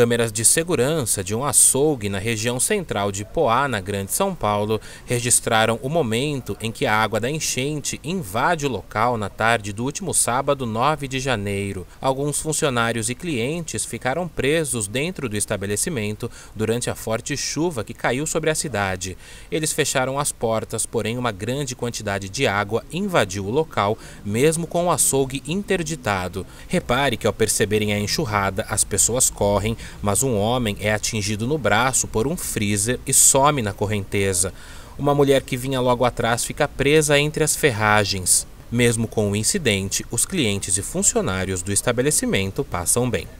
Câmeras de segurança de um açougue na região central de Poá, na Grande São Paulo, registraram o momento em que a água da enchente invade o local na tarde do último sábado, 9 de janeiro. Alguns funcionários e clientes ficaram presos dentro do estabelecimento durante a forte chuva que caiu sobre a cidade. Eles fecharam as portas, porém uma grande quantidade de água invadiu o local, mesmo com o açougue interditado. Repare que ao perceberem a enxurrada, as pessoas correm, mas um homem é atingido no braço por um freezer e some na correnteza. Uma mulher que vinha logo atrás fica presa entre as ferragens. Mesmo com o incidente, os clientes e funcionários do estabelecimento passam bem.